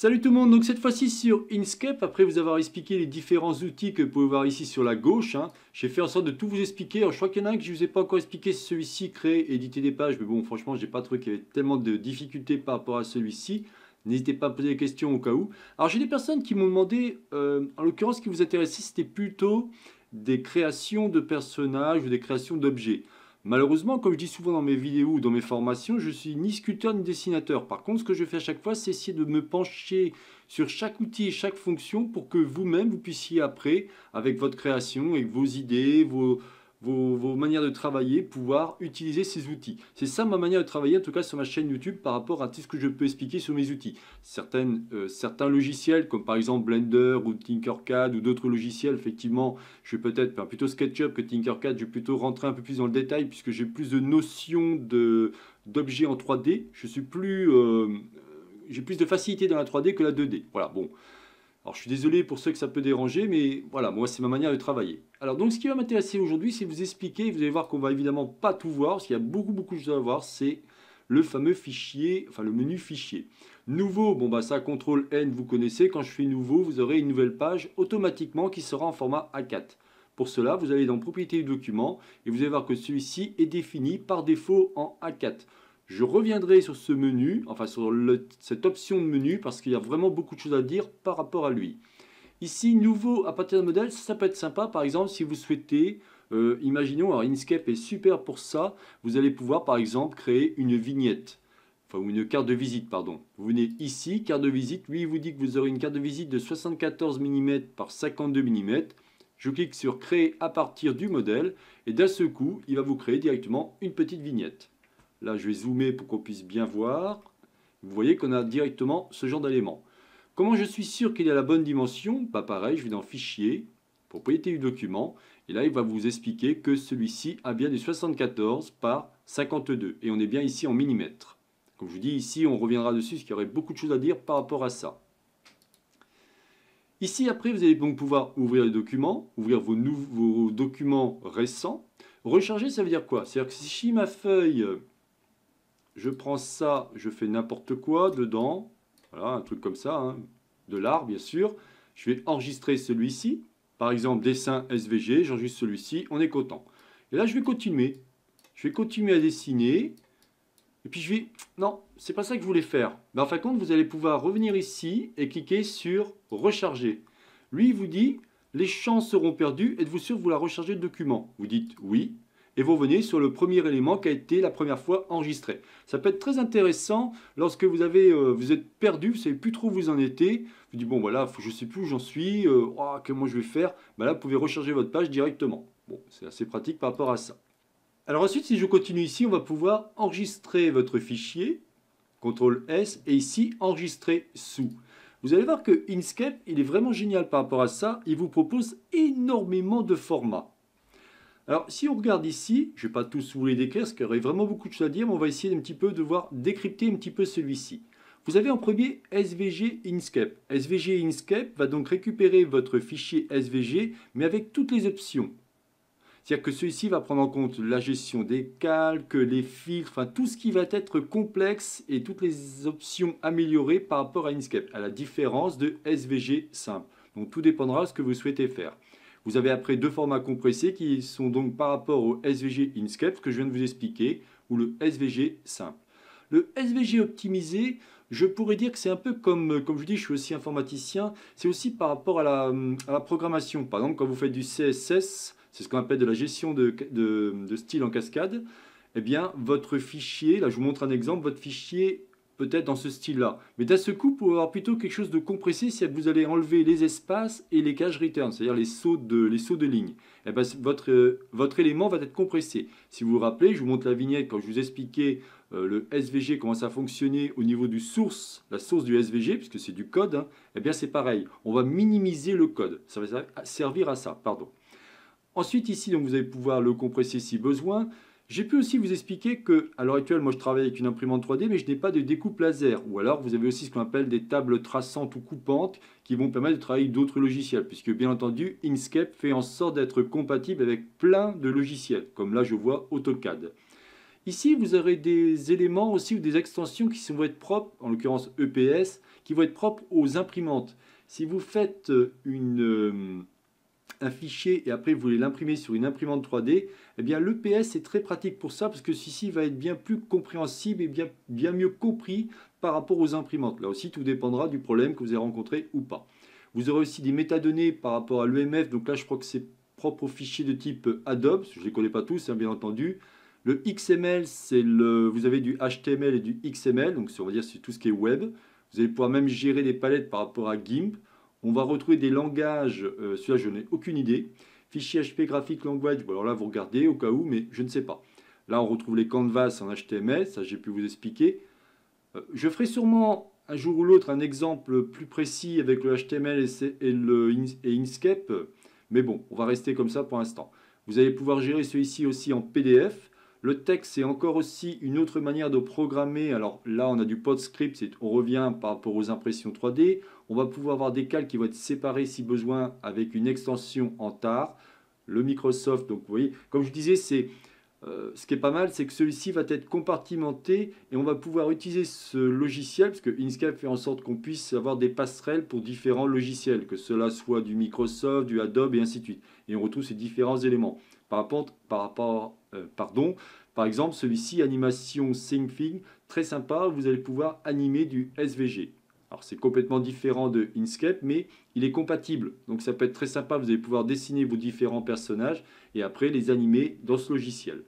Salut tout le monde, donc cette fois-ci sur Inkscape, après vous avoir expliqué les différents outils que vous pouvez voir ici sur la gauche, hein, j'ai fait en sorte de tout vous expliquer, Alors, je crois qu'il y en a un que je ne vous ai pas encore expliqué, celui-ci, créer, éditer des pages, mais bon franchement j'ai pas trouvé qu'il y avait tellement de difficultés par rapport à celui-ci, n'hésitez pas à poser des questions au cas où. Alors j'ai des personnes qui m'ont demandé, euh, en l'occurrence ce qui vous intéressait, c'était plutôt des créations de personnages ou des créations d'objets. Malheureusement, comme je dis souvent dans mes vidéos ou dans mes formations, je suis ni sculpteur ni dessinateur. Par contre, ce que je fais à chaque fois, c'est essayer de me pencher sur chaque outil et chaque fonction pour que vous-même, vous puissiez après, avec votre création et vos idées, vos, vos, manières de travailler, pouvoir utiliser ces outils. C'est ça ma manière de travailler, en tout cas sur ma chaîne YouTube, par rapport à tout ce que je peux expliquer sur mes outils. Euh, certains logiciels, comme par exemple Blender ou Tinkercad ou d'autres logiciels, effectivement, je vais peut-être plutôt SketchUp que Tinkercad, je vais plutôt rentrer un peu plus dans le détail puisque j'ai plus de notions d'objets en 3D. Je suis plus... Euh, j'ai plus de facilité dans la 3D que la 2D. Voilà, bon. Alors je suis désolé pour ceux que ça peut déranger, mais voilà, moi c'est ma manière de travailler. Alors donc ce qui va m'intéresser aujourd'hui, c'est vous expliquer, vous allez voir qu'on va évidemment pas tout voir, parce qu'il y a beaucoup beaucoup de choses à voir, c'est le fameux fichier, enfin le menu fichier. Nouveau, bon bah ça, CTRL N, vous connaissez, quand je fais nouveau, vous aurez une nouvelle page automatiquement qui sera en format A4. Pour cela, vous allez dans propriété du document et vous allez voir que celui-ci est défini par défaut en A4. Je reviendrai sur ce menu, enfin sur cette option de menu, parce qu'il y a vraiment beaucoup de choses à dire par rapport à lui. Ici, nouveau à partir de modèle, ça peut être sympa. Par exemple, si vous souhaitez, euh, imaginons, alors Inkscape est super pour ça, vous allez pouvoir par exemple créer une vignette. Enfin, une carte de visite, pardon. Vous venez ici, carte de visite. Lui, il vous dit que vous aurez une carte de visite de 74 mm par 52 mm. Je clique sur Créer à partir du modèle et d'un seul coup, il va vous créer directement une petite vignette. Là, je vais zoomer pour qu'on puisse bien voir. Vous voyez qu'on a directement ce genre d'élément. Comment je suis sûr qu'il a la bonne dimension Pas bah, pareil, je vais dans Fichier, Propriété du document. Et là, il va vous expliquer que celui-ci a bien du 74 par 52. Et on est bien ici en millimètres. Comme je vous dis, ici, on reviendra dessus, parce qu'il y aurait beaucoup de choses à dire par rapport à ça. Ici, après, vous allez donc pouvoir ouvrir les documents, ouvrir vos, nouveaux, vos documents récents. Recharger, ça veut dire quoi C'est-à-dire que si ma feuille je prends ça, je fais n'importe quoi dedans, voilà, un truc comme ça, hein. de l'art bien sûr, je vais enregistrer celui-ci, par exemple dessin SVG, j'enregistre celui-ci, on est content. Et là, je vais continuer. Je vais continuer à dessiner, et puis je vais, non, c'est pas ça que je voulais faire. Mais en fin de compte, vous allez pouvoir revenir ici et cliquer sur recharger. Lui, il vous dit, les champs seront perdus, êtes-vous sûr vous la recharger le document Vous dites oui, et vous venez sur le premier élément qui a été la première fois enregistré. Ça peut être très intéressant lorsque vous, euh, vous êtes perdu, vous ne savez plus trop où vous en étiez, vous dites bon voilà, je ne sais plus où j'en suis, comment euh, oh, je vais faire, ben là vous pouvez recharger votre page directement. Bon, c'est assez pratique par rapport à ça. Alors ensuite, si je continue ici, on va pouvoir enregistrer votre fichier, CTRL S, et ici enregistrer sous. Vous allez voir que Inkscape, il est vraiment génial par rapport à ça. Il vous propose énormément de formats. Alors, si on regarde ici, je ne vais pas tous vous les décrire, parce qu'il y aurait vraiment beaucoup de choses à dire, mais on va essayer un petit peu de voir décrypter un petit peu celui-ci. Vous avez en premier SVG Inkscape. SVG Inkscape va donc récupérer votre fichier SVG, mais avec toutes les options. C'est-à-dire que celui-ci va prendre en compte la gestion des calques, les filtres, enfin tout ce qui va être complexe et toutes les options améliorées par rapport à Inkscape, à la différence de SVG simple. Donc tout dépendra de ce que vous souhaitez faire. Vous avez après deux formats compressés qui sont donc par rapport au SVG InScape que je viens de vous expliquer ou le SVG simple. Le SVG optimisé, je pourrais dire que c'est un peu comme, euh, comme je dis, je suis aussi informaticien, c'est aussi par rapport à la, euh, programmation. Par exemple, quand vous faites du CSS, c'est ce qu'on appelle de la gestion de, style en cascade, eh bien, votre fichier, là je vous montre un exemple, votre fichier peut-être dans ce style-là. Mais d'un ce coup, pour avoir plutôt quelque chose de compressé, si vous allez enlever les espaces et les cages return, c'est-à-dire les sauts de, les ligne. Eh ben, euh, votre, élément va être compressé. Si vous vous rappelez, je vous montre la vignette quand je vous expliquais euh, le SVG, comment ça fonctionnait au niveau du source, la source du SVG, puisque c'est du code, hein, eh bien c'est pareil. On va minimiser le code. Ça va servir à ça, pardon. Ensuite, ici, donc, vous allez pouvoir le compresser si besoin. J'ai pu aussi vous expliquer que, à l'heure actuelle, moi je travaille avec une imprimante 3D, mais je n'ai pas de découpe laser. Ou alors, vous avez aussi ce qu'on appelle des tables traçantes ou coupantes qui vont permettre de travailler d'autres logiciels, puisque bien entendu, Inkscape fait en sorte d'être compatible avec plein de logiciels, comme là je vois AutoCAD. Ici, vous aurez des éléments aussi ou des extensions qui vont être propres, en l'occurrence EPS, qui vont être propres aux imprimantes. Si vous faites euh, une euh, un fichier et après vous voulez l'imprimer sur une imprimante 3D, eh bien l'EPS est très pratique pour ça parce que ceci va être bien plus compréhensible et bien, bien mieux compris par rapport aux imprimantes. Là aussi, tout dépendra du problème que vous avez rencontré ou pas. Vous aurez aussi des métadonnées par rapport à l'EMF, donc là je crois que c'est propre au fichier de type Adobe, je ne les connais pas tous hein, bien entendu. Le XML, c'est le, vous avez du HTML et du XML, donc on va dire c'est tout ce qui est web. Vous allez pouvoir même gérer des palettes par rapport à GIMP. On va retrouver des langages, euh, celui-là je n'ai aucune idée. Fichier HP graphique Language, bon, alors là vous regardez au cas où, mais je ne sais pas. Là on retrouve les canvas en HTML, ça j'ai pu vous expliquer. Euh, je ferai sûrement un jour ou l'autre un exemple plus précis avec le HTML et, le Inkscape, mais bon, on va rester comme ça pour l'instant. Vous allez pouvoir gérer celui-ci aussi en PDF. Le texte, c'est encore aussi une autre manière de programmer. Alors là, on a du PostScript, on revient par rapport aux impressions 3D. On va pouvoir avoir des calques qui vont être séparés si besoin avec une extension en tar. Le Microsoft, donc vous voyez, comme je disais, c'est euh, ce qui est pas mal, c'est que celui-ci va être compartimenté et on va pouvoir utiliser ce logiciel, parce que Inkscape fait en sorte qu'on puisse avoir des passerelles pour différents logiciels, que cela soit du Microsoft, du Adobe et ainsi de suite. Et on retrouve ces différents éléments. Par rapport, par rapport euh, pardon. Par exemple, celui-ci, animation thing, très sympa, vous allez pouvoir animer du SVG. Alors c'est complètement différent de Inkscape, mais il est compatible. Donc ça peut être très sympa, vous allez pouvoir dessiner vos différents personnages et après les animer dans ce logiciel.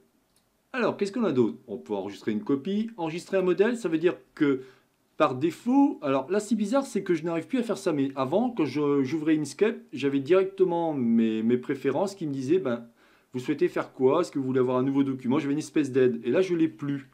Alors, qu'est-ce qu'on a d'autre On peut enregistrer une copie. Enregistrer un modèle, ça veut dire que par défaut, alors là c'est bizarre, c'est que je n'arrive plus à faire ça, mais avant, quand j'ouvrais Inkscape, j'avais directement mes, mes préférences qui me disaient, ben, vous souhaitez faire quoi Est-ce que vous voulez avoir un nouveau document J'avais une espèce d'aide. Et là, je ne l'ai plus.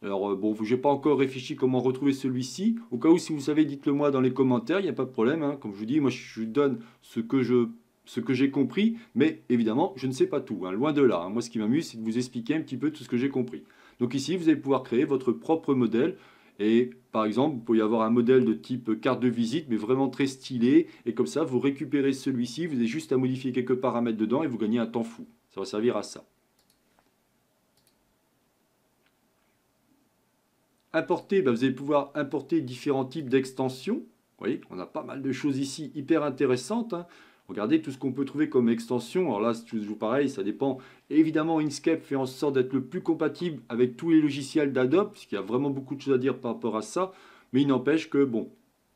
Alors, euh, bon, je n'ai pas encore réfléchi comment retrouver celui-ci. Au cas où, si vous savez, dites-le moi dans les commentaires. Il n'y a pas de problème. Hein. Comme je vous dis, moi, je vous donne ce que je ce que j'ai compris, mais évidemment, je ne sais pas tout, hein. loin de là. Hein. Moi, ce qui m'amuse, c'est de vous expliquer un petit peu tout ce que j'ai compris. Donc ici, vous allez pouvoir créer votre propre modèle et par exemple, vous pouvez avoir un modèle de type carte de visite, mais vraiment très stylé. Et comme ça, vous récupérez celui-ci, vous avez juste à modifier quelques paramètres dedans et vous gagnez un temps fou. Ça va servir à ça. Importer, ben, vous allez pouvoir importer différents types d'extensions. Vous voyez, on a pas mal de choses ici hyper intéressantes. Hein. Regardez tout ce qu'on peut trouver comme extension. Alors là, c'est toujours pareil, ça dépend. Évidemment, Inkscape fait en sorte d'être le plus compatible avec tous les logiciels d'Adobe, parce qu'il y a vraiment beaucoup de choses à dire par rapport à ça. Mais il n'empêche que, bon,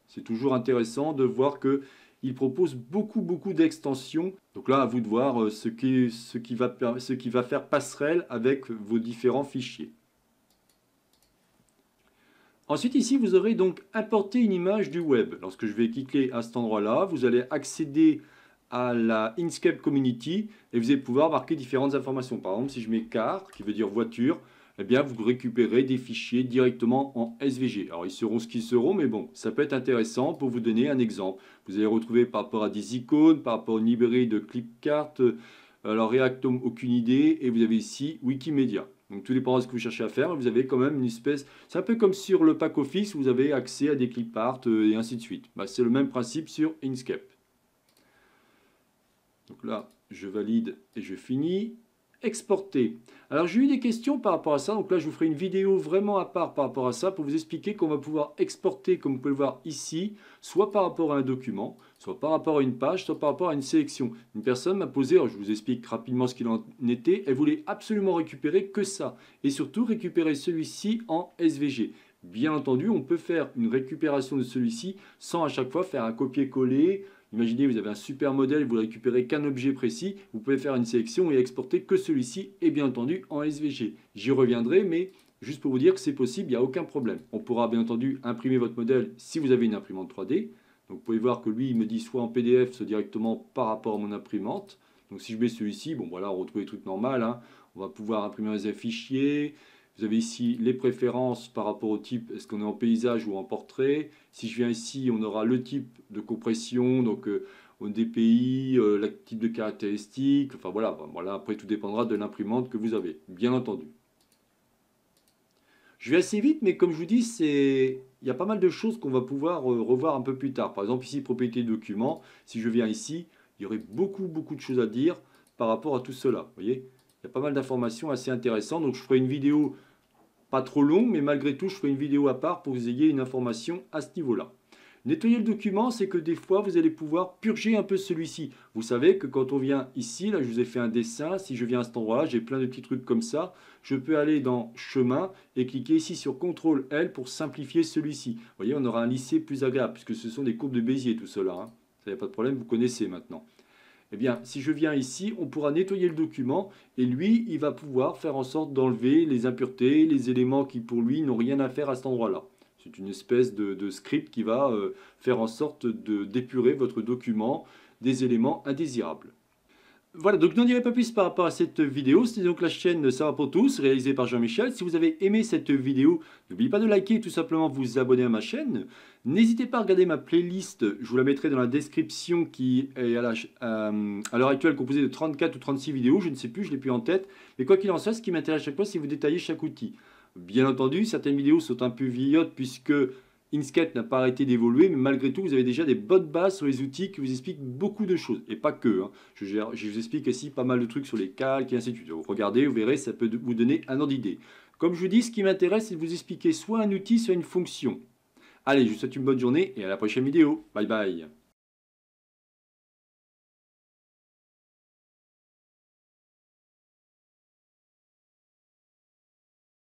c'est toujours intéressant de voir que il propose beaucoup, beaucoup d'extensions. Donc là, à vous de voir euh, ce qui, va, ce qui va faire passerelle avec vos différents fichiers. Ensuite, ici, vous aurez donc importé une image du web. Lorsque je vais cliquer à cet endroit-là, vous allez accéder à la Inkscape Community et vous allez pouvoir marquer différentes informations. Par exemple, si je mets car, qui veut dire voiture, eh bien, vous récupérez des fichiers directement en SVG. Alors, ils seront ce qu'ils seront, mais bon, ça peut être intéressant pour vous donner un exemple. Vous allez retrouver par rapport à des icônes, par rapport à une librairie de Clipcart, euh, alors React aucune idée, et vous avez ici Wikimedia. Donc, tout dépend de ce que vous cherchez à faire, vous avez quand même une espèce... C'est un peu comme sur le pack office, vous avez accès à des cliparts euh, et ainsi de suite. Bah, C'est le même principe sur Inkscape. Donc là, je valide et je finis exporter. Alors j'ai eu des questions par rapport à ça, donc là je vous ferai une vidéo vraiment à part par rapport à ça pour vous expliquer qu'on va pouvoir exporter, comme vous pouvez le voir ici, soit par rapport à un document, soit par rapport à une page, soit par rapport à une sélection. Une personne m'a posé, je vous explique rapidement ce qu'il en était, elle voulait absolument récupérer que ça, et surtout récupérer celui-ci en SVG. Bien entendu, on peut faire une récupération de celui-ci sans à chaque fois faire un copier-coller, Imaginez, vous avez un super modèle, vous ne récupérez qu'un objet précis, vous pouvez faire une sélection et exporter que celui-ci, et bien entendu en SVG. J'y reviendrai, mais juste pour vous dire que c'est possible, il n'y a aucun problème. On pourra bien entendu imprimer votre modèle si vous avez une imprimante 3D. Donc vous pouvez voir que lui, il me dit soit en PDF, soit directement par rapport à mon imprimante. Donc si je mets celui-ci, bon voilà, on retrouve les trucs normaux. Hein. On va pouvoir imprimer les fichiers, vous avez ici les préférences par rapport au type, est-ce qu'on est en paysage ou en portrait. Si je viens ici, on aura le type de compression, donc euh, DPI, euh, le type de caractéristiques, enfin voilà, voilà, après tout dépendra de l'imprimante que vous avez, bien entendu. Je vais assez vite, mais comme je vous dis, il y a pas mal de choses qu'on va pouvoir euh, revoir un peu plus tard. Par exemple, ici, propriété document, si je viens ici, il y aurait beaucoup, beaucoup de choses à dire par rapport à tout cela. Vous voyez, il y a pas mal d'informations assez intéressantes. Donc, je ferai une vidéo pas trop long, mais malgré tout, je fais une vidéo à part pour que vous ayez une information à ce niveau-là. Nettoyer le document, c'est que des fois, vous allez pouvoir purger un peu celui-ci. Vous savez que quand on vient ici, là, je vous ai fait un dessin. Si je viens à cet endroit-là, j'ai plein de petits trucs comme ça. Je peux aller dans Chemin et cliquer ici sur CTRL-L pour simplifier celui-ci. Vous voyez, on aura un lycée plus agréable puisque ce sont des courbes de Bézier, tout cela. Hein. Ça n'y a pas de problème, vous connaissez maintenant. Eh bien, si je viens ici, on pourra nettoyer le document et lui, il va pouvoir faire en sorte d'enlever les impuretés, les éléments qui pour lui n'ont rien à faire à cet endroit-là. C'est une espèce de, script qui va euh, faire en sorte d'épurer votre document des éléments indésirables. Voilà, donc n'en dirai pas plus par rapport à cette vidéo. C'était donc la chaîne Ça va pour tous, réalisée par Jean-Michel. Si vous avez aimé cette vidéo, n'oubliez pas de liker et tout simplement vous abonner à ma chaîne. N'hésitez pas à regarder ma playlist, je vous la mettrai dans la description qui est à euh, l'heure actuelle composée de 34 ou 36 vidéos, je ne sais plus, je l'ai plus en tête. Mais quoi qu'il en soit, ce qui m'intéresse à chaque fois, c'est vous détailler chaque outil. Bien entendu, certaines vidéos sont un peu vieillottes puisque Inkscape n'a pas arrêté d'évoluer, mais malgré tout, vous avez déjà des bonnes bases sur les outils qui vous expliquent beaucoup de choses. Et pas que. Hein. Je, vous explique ici pas mal de trucs sur les calques et ainsi de suite. regardez, vous verrez, ça peut vous donner un ordre d'idée. Comme je vous dis, ce qui m'intéresse, c'est de vous expliquer soit un outil, soit une fonction. Allez, je vous souhaite une bonne journée et à la prochaine vidéo. Bye bye